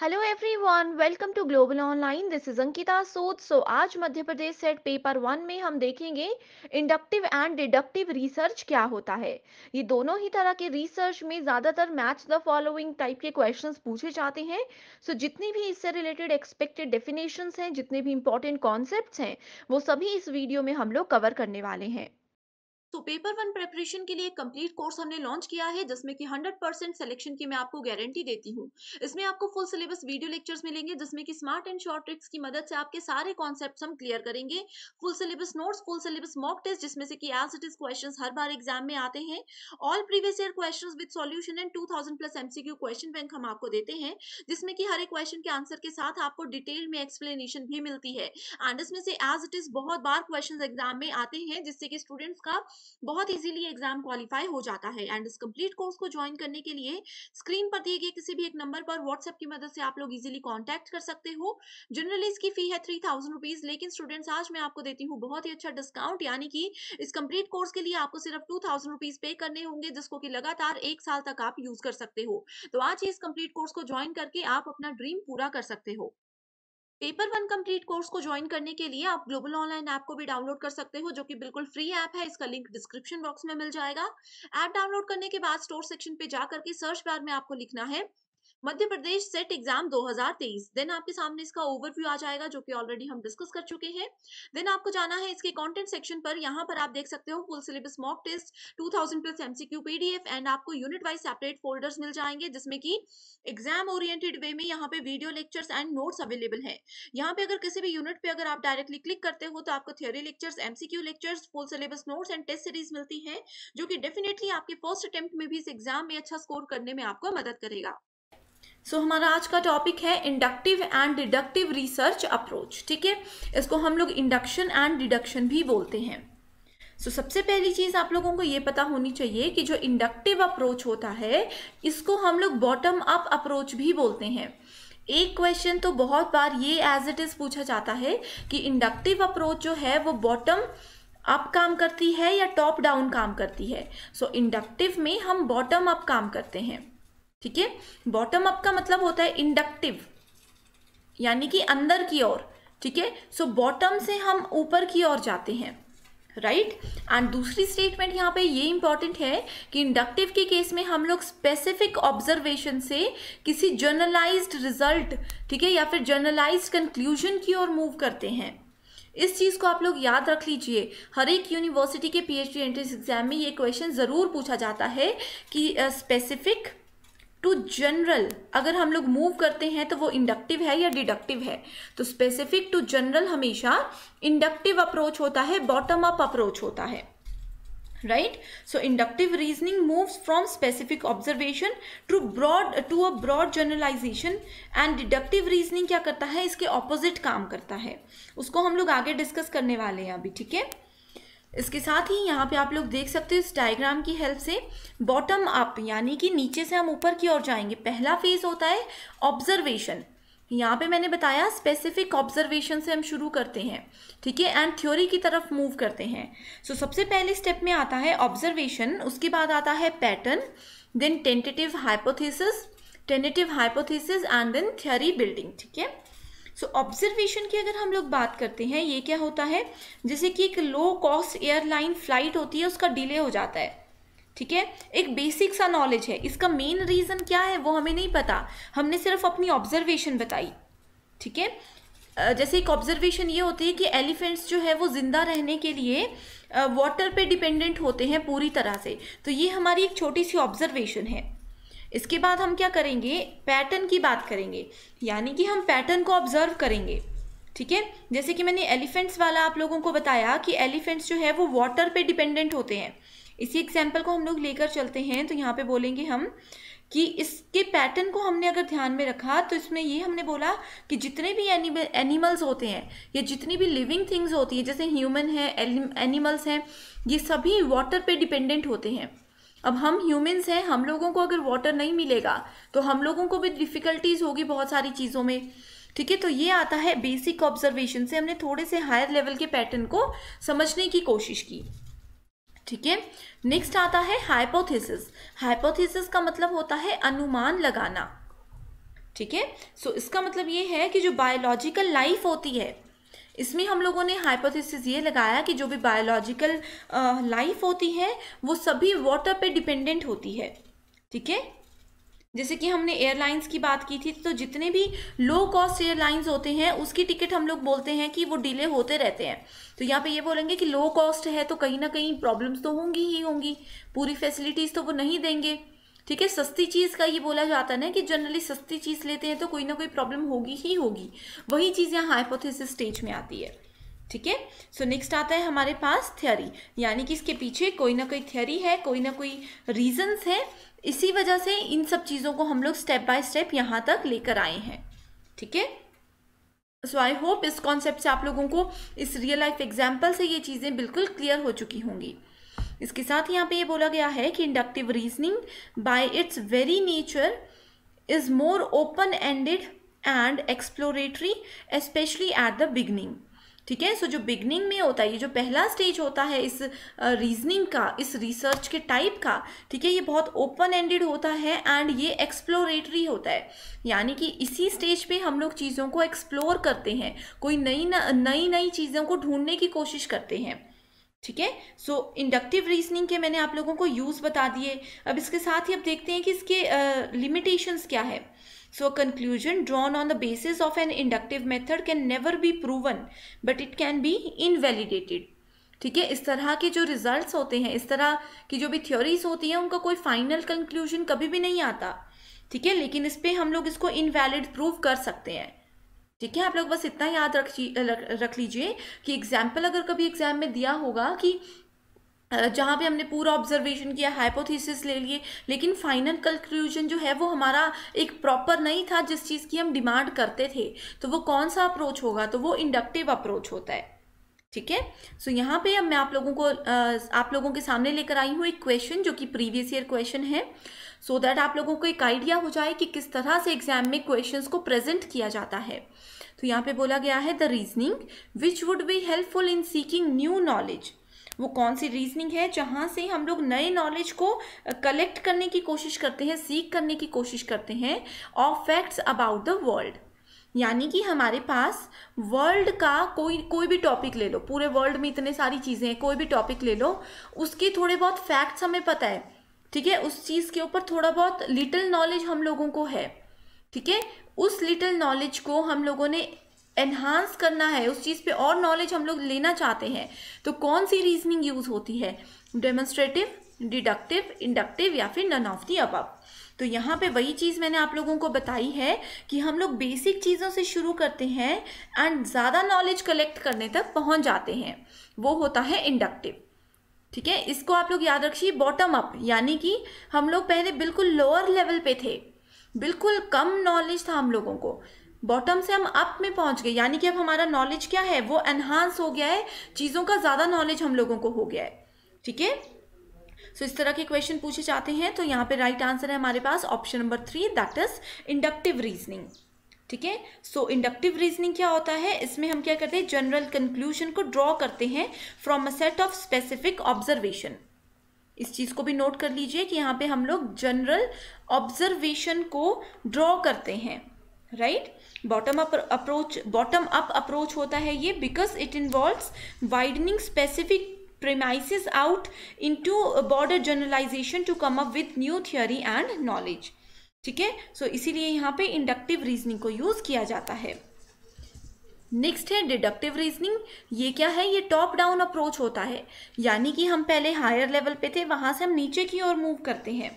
Hello everyone welcome to global online this is Ankita Sood so आज Madhya Pradesh SET paper one में हम देखेंगे इंडक्टिव एंड डिडक्टिव रिसर्च क्या होता है ये दोनों ही तरह के रिसर्च में ज्यादातर मैच द फॉलोइंग टाइप के क्वेश्चंस पूछे जाते हैं सो so, जितनी भी इससे रिलेटेड एक्सपेक्टेड डेफिनेशन हैं जितने भी इंपॉर्टेंट कॉन्सेप्ट हैं वो सभी इस वीडियो में हम लोग कवर करने वाले हैं तो पेपर वन प्रेपरेशन के लिए कंप्लीट कोर्स हमने लॉन्च किया है जिसमें कि 100 परसेंट सिलेक्शन की मैं आपको गारंटी देती हूँ इसमें आपको फुल सिलेबस वीडियो लेक्चर्स मिलेंगे जिसमें कि स्मार्ट एंड शॉर्ट ट्रिक्स की मदद से आपके सारे कॉन्सेप्ट्स हम क्लियर करेंगे full syllabus notes full syllabus mock test जिसमें से कि एज इट इज क्वेश्चन हर बार एग्जाम में आते हैं all previous year question with solution and two plus MCQ question bank हम आपको देते हैं जिसमें कि हर एक क्वेश्चन के आंसर के साथ आपको डिटेल में एक्सप्लेनेशन भी मिलती है एंड इसमें से एज इट इज बहुत बार क्वेश्चन एग्जाम में आते हैं जिससे कि स्टूडेंट्स का बहुत इजीली एग्जाम क्वालिफाई हो जाता है एंड इस कंप्लीट कोर्स को ज्वाइन करने के लिए स्क्रीन पर दिए गए किसी भी एक नंबर पर व्हाट्सएप की मदद से आप लोग इजीली कॉन्टैक्ट कर सकते हो जनरली इसकी फी है थ्री थाउजेंड रुपीज लेकिन स्टूडेंट्स आज मैं आपको देती हूँ बहुत ही अच्छा डिस्काउंट यानी कि इस कंप्लीट कोर्स के लिए आपको सिर्फ टू थाउजेंड रुपीज पे करने होंगे जिसको कि लगातार एक साल तक आप यूज कर सकते हो तो आज ही इस कंप्लीट कोर्स को ज्वाइन करके आप अपना ड्रीम पूरा कर सकते हो पेपर वन कंप्लीट कोर्स को ज्वाइन करने के लिए आप ग्लोबल ऑनलाइन ऐप को भी डाउनलोड कर सकते हो जो कि बिल्कुल फ्री ऐप है इसका लिंक डिस्क्रिप्शन बॉक्स में मिल जाएगा ऐप डाउनलोड करने के बाद स्टोर सेक्शन पे जाकर के सर्च बार में आपको लिखना है Madhya Pradesh SET exam 2023 then आपके सामने इसका ओवरव्यू आ जाएगा जो कि ऑलरेडी हम डिस्कस कर चुके हैं देन आपको जाना है इसके कंटेंट सेक्शन पर यहाँ पर आप देख सकते हो full syllabus mock test 2000 plus MCQ PDF and आपको यूनिट वाइज सेपरेट फोल्डर्स मिल जाएंगे जिसमें कि एग्जाम ओरिएंटेड वे में यहाँ पे video lectures and notes available है यहाँ पे अगर किसी भी यूनिट पे अगर आप डायरेक्टली क्लिक करते हो तो आपको theory lectures MCQ lectures full syllabus notes and test series मिलती है जो कि डेफिनेटली आपके फर्स्ट अटेम्प्ट में भी इस एग्जाम में अच्छा स्कोर करने में आपको मदद करेगा सो so, हमारा आज का टॉपिक है inductive and deductive research approach ठीक है इसको हम लोग इंडक्शन एंड डिडक्शन भी बोलते हैं सो so, सबसे पहली चीज़ आप लोगों को ये पता होनी चाहिए कि जो इंडक्टिव अप्रोच होता है इसको हम लोग बॉटम अप अप्रोच भी बोलते हैं एक क्वेश्चन तो बहुत बार ये एज इट इज़ पूछा जाता है कि इंडक्टिव अप्रोच जो है वो बॉटम अप काम करती है या टॉप डाउन काम करती है सो so, इंडक्टिव में हम बॉटम अप काम करते हैं ठीक है बॉटम अप का मतलब होता है इंडक्टिव यानी कि अंदर की ओर ठीक है सो बॉटम से हम ऊपर की ओर जाते हैं राइट एंड दूसरी स्टेटमेंट यहाँ पे ये इंपॉर्टेंट है कि इंडक्टिव के केस में हम लोग स्पेसिफिक ऑब्जर्वेशन से किसी जर्नलाइज्ड रिजल्ट ठीक है या फिर जर्नलाइज्ड कंक्लूजन की ओर मूव करते हैं इस चीज़ को आप लोग याद रख लीजिए हर एक यूनिवर्सिटी के पीएचडी एंट्रेंस एग्जाम में ये क्वेश्चन ज़रूर पूछा जाता है कि स्पेसिफिक uh, टू जनरल अगर हम लोग मूव करते हैं तो वो इंडक्टिव है या डिडक्टिव है तो स्पेसिफिक टू जनरल हमेशा इंडक्टिव अप्रोच होता है बॉटम अप अप्रोच होता है right so inductive reasoning move from specific observation to broad to a broad generalization and deductive reasoning क्या करता है इसके ऑपोजिट काम करता है उसको हम लोग आगे डिस्कस करने वाले हैं अभी ठीक है इसके साथ ही यहाँ पे आप लोग देख सकते हो इस डायग्राम की हेल्प से बॉटम अप यानी कि नीचे से हम ऊपर की ओर जाएंगे पहला फेज होता है ऑब्जर्वेशन यहाँ पे मैंने बताया स्पेसिफिक ऑब्जर्वेशन से हम शुरू करते हैं ठीक है एंड थ्योरी की तरफ मूव करते हैं सो so, सबसे पहले स्टेप में आता है ऑब्जर्वेशन उसके बाद आता है pattern then tentative hypothesis tentative hypothesis and then theory building ठीक है सो ऑब्जर्वेशन की अगर हम लोग बात करते हैं ये क्या होता है जैसे कि एक लो कॉस्ट एयरलाइन फ्लाइट होती है उसका डिले हो जाता है ठीक है एक बेसिक सा नॉलेज है इसका मेन रीज़न क्या है वो हमें नहीं पता हमने सिर्फ अपनी ऑब्जर्वेशन बताई ठीक है जैसे एक ऑब्जर्वेशन ये होती है कि एलिफेंट्स जो है वो ज़िंदा रहने के लिए वाटर पे डिपेंडेंट होते हैं पूरी तरह से तो ये हमारी एक छोटी सी ऑब्जर्वेशन है इसके बाद हम क्या करेंगे पैटर्न की बात करेंगे यानी कि हम पैटर्न को ऑब्जर्व करेंगे ठीक है जैसे कि मैंने एलिफेंट्स वाला आप लोगों को बताया कि एलिफेंट्स जो है वो वाटर पे डिपेंडेंट होते हैं इसी एग्जाम्पल को हम लोग लेकर चलते हैं तो यहाँ पे बोलेंगे हम कि इसके पैटर्न को हमने अगर ध्यान में रखा तो इसमें ये हमने बोला कि जितने भी एनिमल्स होते हैं या जितनी भी लिविंग थिंग्स होती है जैसे ह्यूमन है एनिमल्स हैं ये सभी वाटर पर डिपेंडेंट होते हैं अब हम ह्यूमंस हैं हम लोगों को अगर वाटर नहीं मिलेगा तो हम लोगों को भी डिफ़िकल्टीज होगी बहुत सारी चीज़ों में ठीक है तो ये आता है बेसिक ऑब्जर्वेशन से हमने थोड़े से हायर लेवल के पैटर्न को समझने की कोशिश की ठीक है नेक्स्ट आता है हाइपोथेसिस हाइपोथेसिस का मतलब होता है अनुमान लगाना ठीक है सो इसका मतलब ये है कि जो बायोलॉजिकल लाइफ होती है इसमें हम लोगों ने हाइपोथेसिस ये लगाया कि जो भी बायोलॉजिकल लाइफ होती है वो सभी वाटर पे डिपेंडेंट होती है ठीक है जैसे कि हमने एयरलाइंस की बात की थी तो जितने भी लो कॉस्ट एयरलाइंस होते हैं उसकी टिकट हम लोग बोलते हैं कि वो डिले होते रहते हैं तो यहाँ पे ये बोलेंगे कि लो कॉस्ट है तो कहीं ना कहीं प्रॉब्लम्स तो होंगी ही होंगी पूरी फैसिलिटीज़ तो वो नहीं देंगे ठीक है सस्ती चीज़ का ये बोला जाता है ना कि जनरली सस्ती चीज़ लेते हैं तो कोई ना कोई प्रॉब्लम होगी ही होगी वही चीज़ यहाँ हाइपोथेसिस स्टेज में आती है ठीक है सो नेक्स्ट आता है हमारे पास थ्योरी यानी कि इसके पीछे कोई ना कोई थ्योरी है कोई ना कोई रीजंस है इसी वजह से इन सब चीज़ों को हम लोग स्टेप बाय स्टेप यहाँ तक लेकर आए हैं ठीक है सो आई होप इस कॉन्सेप्ट से आप लोगों को इस रियल लाइफ एग्जाम्पल से ये चीज़ें बिल्कुल क्लियर हो चुकी होंगी इसके साथ यहाँ पे ये बोला गया है कि inductive reasoning by its very nature is more open ended and exploratory especially at the beginning ठीक है सो जो बिगनिंग में होता है ये जो पहला स्टेज होता है इस रीजनिंग का इस रिसर्च के टाइप का ठीक है ये बहुत ओपन एंडेड होता है एंड ये एक्सप्लोरेटरी होता है यानी कि इसी स्टेज पे हम लोग चीज़ों को एक्सप्लोर करते हैं कोई नई नई नई चीज़ों को ढूंढने की कोशिश करते हैं ठीक है सो इंडक्टिव रीजनिंग के मैंने आप लोगों को यूज़ बता दिए अब इसके साथ ही अब देखते हैं कि इसके लिमिटेशंस uh, क्या है so conclusion drawn on the basis of an inductive method can never be proven but it can be be ठीक है इस तरह के जो रिजल्ट्स होते हैं इस तरह की जो भी थ्योरीज होती हैं उनका कोई फाइनल कंक्लूजन कभी भी नहीं आता ठीक है लेकिन इस पर हम लोग इसको इनवैलिड प्रूव कर सकते हैं ठीक है आप लोग बस इतना याद रख रख लीजिए कि एग्जाम्पल अगर कभी एग्जाम में दिया होगा कि जहाँ पे हमने पूरा ऑब्जर्वेशन किया हाइपोथीसिस ले लिए लेकिन फाइनल कंक्लूजन जो है वो हमारा एक प्रॉपर नहीं था जिस चीज़ की हम डिमांड करते थे तो वो कौन सा अप्रोच होगा तो वो इंडक्टिव अप्रोच होता है ठीक है सो यहाँ पे अब मैं आप लोगों को आप लोगों के सामने लेकर आई हूँ एक क्वेश्चन जो कि प्रीवियस ईयर क्वेश्चन है सो so दैट आप लोगों को एक आइडिया हो जाए कि किस तरह से एग्जाम में क्वेश्चंस को प्रेजेंट किया जाता है तो यहाँ पे बोला गया है the reasoning which would be helpful in seeking new knowledge वो कौन सी रीजनिंग है जहाँ से हम लोग नए नॉलेज को कलेक्ट करने की कोशिश करते हैं सीख करने की कोशिश करते हैं और फैक्ट्स अबाउट द वर्ल्ड यानी कि हमारे पास वर्ल्ड का कोई कोई भी टॉपिक ले लो पूरे वर्ल्ड में इतने सारी चीज़ें हैं कोई भी टॉपिक ले लो उसके थोड़े बहुत फैक्ट्स हमें पता है ठीक है उस चीज़ के ऊपर थोड़ा बहुत लिटिल नॉलेज हम लोगों को है ठीक है उस लिटिल नॉलेज को हम लोगों ने एनहांस करना है उस चीज़ पे और नॉलेज हम लोग लेना चाहते हैं तो कौन सी रीजनिंग यूज़ होती है डेमोन्स्ट्रेटिव डिडक्टिव इंडक्टिव या फिर नन ऑफ दी अब तो यहाँ पे वही चीज़ मैंने आप लोगों को बताई है कि हम लोग बेसिक चीज़ों से शुरू करते हैं एंड ज़्यादा नॉलेज कलेक्ट करने तक पहुँच जाते हैं वो होता है इंडक्टिव ठीक है इसको आप लोग याद रखिए बॉटम अप यानी कि हम लोग पहले बिल्कुल लोअर लेवल पे थे बिल्कुल कम नॉलेज था हम लोगों को बॉटम से हम अप में पहुंच गए यानी कि अब हमारा नॉलेज क्या है वो एनहांस हो गया है चीज़ों का ज़्यादा नॉलेज हम लोगों को हो गया है ठीक है सो इस तरह के क्वेश्चन पूछे जाते हैं तो यहाँ पे राइट right आंसर है हमारे पास option number three that is inductive reasoning ठीक है सो इंडक्टिव रीजनिंग क्या होता है इसमें हम क्या करते हैं जनरल कंक्लूजन को ड्रॉ करते हैं from a set of specific observation इस चीज़ को भी नोट कर लीजिए कि यहाँ पे हम लोग जनरल ऑब्जर्वेशन को ड्रॉ करते हैं right bottom up approach bottom up approach होता है ये because it involves widening specific out into border generalization to come up with new theory and knowledge ठीक है सो इसीलिए यहाँ पे इंडक्टिव रीजनिंग को यूज़ किया जाता है नेक्स्ट है डिडक्टिव रीजनिंग ये क्या है ये टॉप डाउन अप्रोच होता है यानी कि हम पहले हायर लेवल पे थे वहाँ से हम नीचे की ओर मूव करते हैं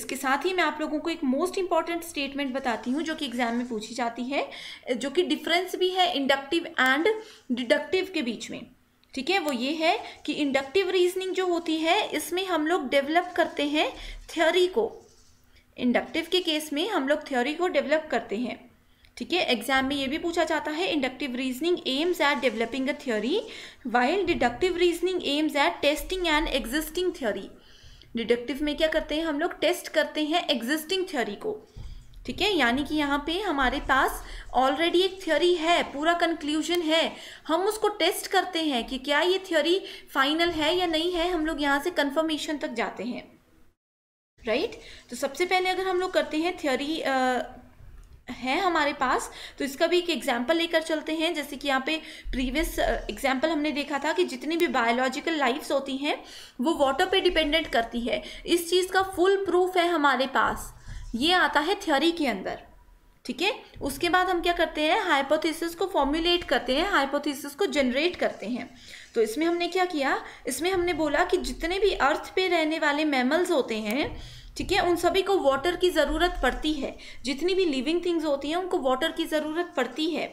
इसके साथ ही मैं आप लोगों को एक मोस्ट इंपॉर्टेंट स्टेटमेंट बताती हूँ जो कि एग्जाम में पूछी जाती है जो कि डिफरेंस भी है इंडक्टिव एंड डिडक्टिव के बीच में ठीक है वो ये है कि इंडक्टिव रीजनिंग जो होती है इसमें हम लोग डेवलप करते हैं थ्योरी को इंडक्टिव के केस में हम लोग थ्योरी को डेवलप करते हैं ठीक है एग्जाम में ये भी पूछा जाता है inductive reasoning aims at developing a theory while deductive reasoning aims at testing and existing theory deductive में क्या करते हैं हम लोग टेस्ट करते हैं एग्जिस्टिंग थ्योरी को ठीक है यानी कि यहाँ पे हमारे पास ऑलरेडी एक थ्योरी है पूरा कंक्लूजन है हम उसको टेस्ट करते हैं कि क्या ये थ्योरी फाइनल है या नहीं है हम लोग यहाँ से कन्फर्मेशन तक जाते हैं राइट right? तो सबसे पहले अगर हम लोग करते हैं थ्योरी है हमारे पास तो इसका भी एक एग्जाम्पल लेकर चलते हैं जैसे कि यहाँ पे प्रीवियस एग्जाम्पल हमने देखा था कि जितनी भी बायोलॉजिकल लाइफ्स होती हैं वो वाटर पे डिपेंडेंट करती है इस चीज़ का फुल प्रूफ है हमारे पास ये आता है थ्योरी के अंदर ठीक है उसके बाद हम क्या करते हैं हाइपोथेसिस को फॉर्मुलेट करते हैं हाइपोथेसिस को जनरेट करते हैं तो इसमें हमने क्या किया इसमें हमने बोला कि जितने भी अर्थ पे रहने वाले मैमल्स होते हैं ठीक है उन सभी को वाटर की ज़रूरत पड़ती है जितनी भी लिविंग थिंग्स होती हैं उनको वाटर की ज़रूरत पड़ती है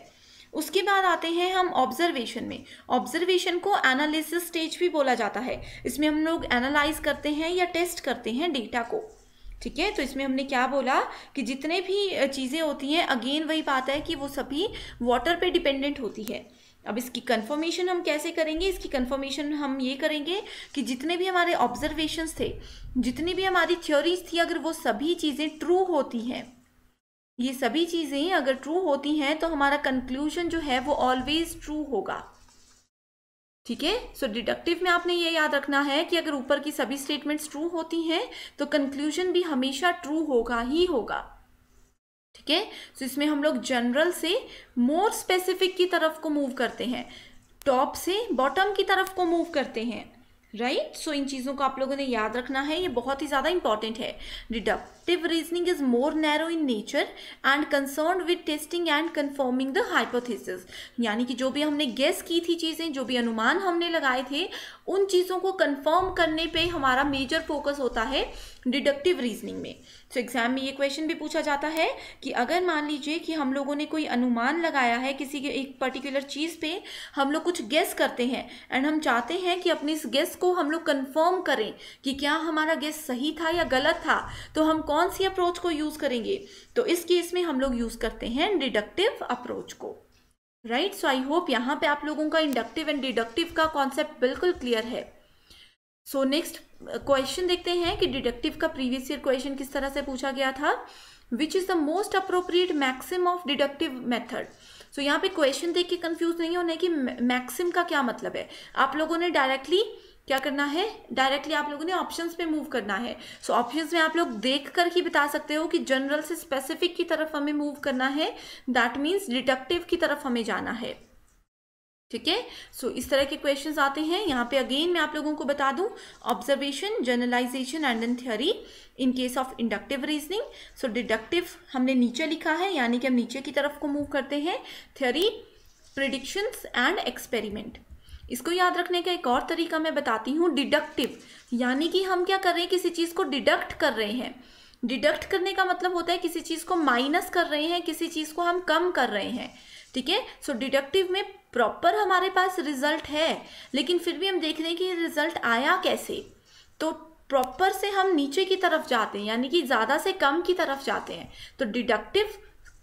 उसके बाद आते हैं हम ऑब्जर्वेशन में ऑब्जर्वेशन को एनालिसिस स्टेज भी बोला जाता है इसमें हम लोग एनालाइज करते हैं या टेस्ट करते हैं डेटा को ठीक है तो इसमें हमने क्या बोला कि जितने भी चीज़ें होती हैं अगेन वही बात है कि वो सभी वाटर पे डिपेंडेंट होती है अब इसकी कंफर्मेशन हम कैसे करेंगे इसकी कंफर्मेशन हम ये करेंगे कि जितने भी हमारे ऑब्जर्वेशंस थे जितनी भी हमारी थ्योरीज थी अगर वो सभी चीज़ें ट्रू होती हैं ये सभी चीज़ें अगर ट्रू होती हैं तो हमारा कंक्लूजन जो है वो ऑलवेज ट्रू होगा ठीक है सो डिडक्टिव में आपने ये याद रखना है कि अगर ऊपर की सभी स्टेटमेंट्स ट्रू होती हैं तो कंक्लूजन भी हमेशा ट्रू होगा ही होगा ठीक है सो इसमें हम लोग जनरल से मोर स्पेसिफिक की तरफ को मूव करते हैं टॉप से बॉटम की तरफ को मूव करते हैं राइट right? सो so, इन चीज़ों को आप लोगों ने याद रखना है ये बहुत ही ज़्यादा इंपॉर्टेंट है deductive reasoning is more narrow in nature and concern with testing and confirming the hypothesis यानी कि जो भी हमने गेस की थी चीज़ें जो भी अनुमान हमने लगाए थे उन चीज़ों को कंफर्म करने पे हमारा मेजर फोकस होता है डिडक्टिव रीजनिंग में तो so, एग्जाम में ये क्वेश्चन भी पूछा जाता है कि अगर मान लीजिए कि हम लोगों ने कोई अनुमान लगाया है किसी के एक पर्टिकुलर चीज़ पे हम लोग कुछ गेस करते हैं एंड हम चाहते हैं कि अपने इस गेस को हम लोग कन्फर्म करें कि क्या हमारा गेस सही था या गलत था तो हम कौन सी अप्रोच को यूज़ करेंगे तो इस केस में हम लोग यूज़ करते हैं डिडक्टिव अप्रोच को राइट सो आई होप यहाँ पे आप लोगों का इंडक्टिव एंड डिडक्टिव का कॉन्सेप्ट बिल्कुल क्लियर है सो नेक्स्ट क्वेश्चन देखते हैं कि डिडक्टिव का प्रीवियस ईयर क्वेश्चन किस तरह से पूछा गया था which is the most appropriate maxim of deductive method so यहाँ पे क्वेश्चन देख के कंफ्यूज नहीं होने की मैक्सिम का क्या मतलब है आप लोगों ने डायरेक्टली क्या करना है डायरेक्टली आप लोगों ने ऑप्शंस पे मूव करना है सो so, ऑप्शंस में आप लोग देख कर ही बता सकते हो कि जनरल से स्पेसिफिक की तरफ हमें मूव करना है दैट मीन्स डिडक्टिव की तरफ हमें जाना है ठीक है सो इस तरह के क्वेश्चंस आते हैं यहाँ पे अगेन मैं आप लोगों को बता दूं observation generalization and an theory in case of inductive reasoning so deductive हमने नीचे लिखा है यानी कि हम नीचे की तरफ को मूव करते हैं थियरी प्रिडिक्शंस एंड एक्सपेरिमेंट इसको याद रखने का एक और तरीका मैं बताती हूँ डिडक्टिव यानी कि हम क्या कर रहे हैं किसी चीज़ को डिडक्ट कर रहे हैं डिडक्ट करने का मतलब होता है किसी चीज़ को माइनस कर रहे हैं किसी चीज़ को हम कम कर रहे हैं ठीक है सो डिडक्टिव में प्रॉपर हमारे पास रिजल्ट है लेकिन फिर भी हम देख रहे हैं कि रिजल्ट आया कैसे तो प्रॉपर से हम नीचे की तरफ जाते हैं यानी कि ज़्यादा से कम की तरफ जाते हैं तो डिडक्टिव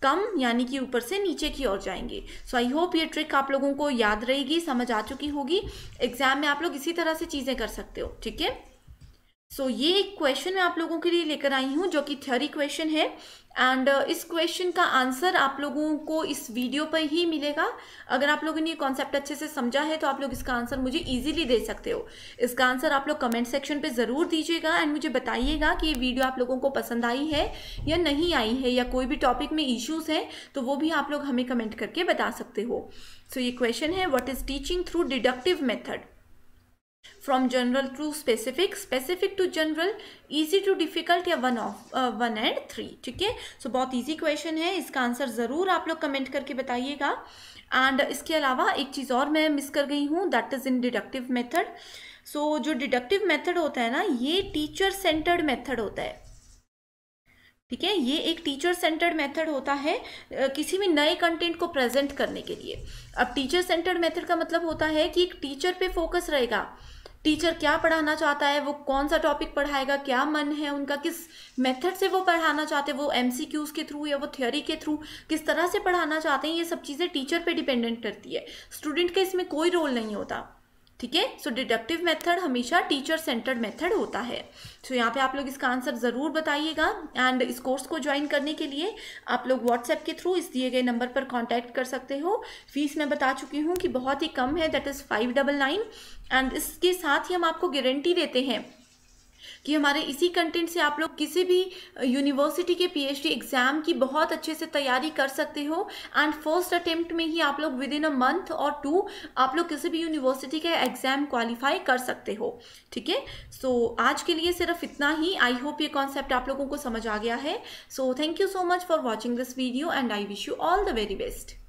कम यानी कि ऊपर से नीचे की ओर जाएंगे सो आई होप ये ट्रिक आप लोगों को याद रहेगी समझ आ चुकी होगी एग्जाम में आप लोग इसी तरह से चीज़ें कर सकते हो ठीक है सो so, ये एक क्वेश्चन मैं आप लोगों के लिए लेकर आई हूँ जो कि थ्योरी क्वेश्चन है एंड uh, इस क्वेश्चन का आंसर आप लोगों को इस वीडियो पर ही मिलेगा अगर आप लोगों ने ये कॉन्सेप्ट अच्छे से समझा है तो आप लोग इसका आंसर मुझे इजीली दे सकते हो इसका आंसर आप लोग कमेंट सेक्शन पे ज़रूर दीजिएगा एंड मुझे बताइएगा कि ये वीडियो आप लोगों को पसंद आई है या नहीं आई है या कोई भी टॉपिक में इश्यूज़ हैं तो वो भी आप लोग हमें कमेंट करके बता सकते हो सो so, ये क्वेश्चन है what is teaching through deductive method from general to specific specific to general easy to difficult या one of one and three ठीक है सो बहुत ईजी क्वेश्चन है इसका आंसर ज़रूर आप लोग कमेंट करके बताइएगा एंड इसके अलावा एक चीज़ और मैं मिस कर गई हूँ that is in deductive method so जो डिडक्टिव मेथड होता है ना ये टीचर सेंटर्ड मेथड होता है ठीक है ये एक टीचर सेंटर्ड मेथड होता है किसी भी नए कंटेंट को प्रेजेंट करने के लिए अब टीचर सेंटर्ड मेथड का मतलब होता है कि एक टीचर पे फोकस रहेगा टीचर क्या पढ़ाना चाहता है वो कौन सा टॉपिक पढ़ाएगा क्या मन है उनका किस मेथड से वो पढ़ाना चाहते हैं वो एम के थ्रू या वो थ्योरी के थ्रू किस तरह से पढ़ाना चाहते हैं ये सब चीज़ें टीचर पे डिपेंडेंट करती है स्टूडेंट का इसमें कोई रोल नहीं होता ठीक है सो डिडक्टिव मेथड हमेशा टीचर सेंटर्ड मेथड होता है सो so, यहाँ पे आप लोग इसका आंसर ज़रूर बताइएगा एंड इस कोर्स को ज्वाइन करने के लिए आप लोग व्हाट्सएप के थ्रू इस दिए गए नंबर पर कांटेक्ट कर सकते हो फीस मैं बता चुकी हूँ कि बहुत ही कम है that is five double nine and इसके साथ ही हम आपको गारंटी देते हैं कि हमारे इसी कंटेंट से आप लोग किसी भी यूनिवर्सिटी के पीएचडी एग्जाम की बहुत अच्छे से तैयारी कर सकते हो एंड फर्स्ट अटेम्प्ट में ही आप लोग विद इन अ मंथ और टू आप लोग किसी भी यूनिवर्सिटी का एग्जाम क्वालिफाई कर सकते हो ठीक है सो आज के लिए सिर्फ इतना ही आई होप ये कॉन्सेप्ट आप लोगों को समझ आ गया है so thank you so much for watching this video and I wish you all the very best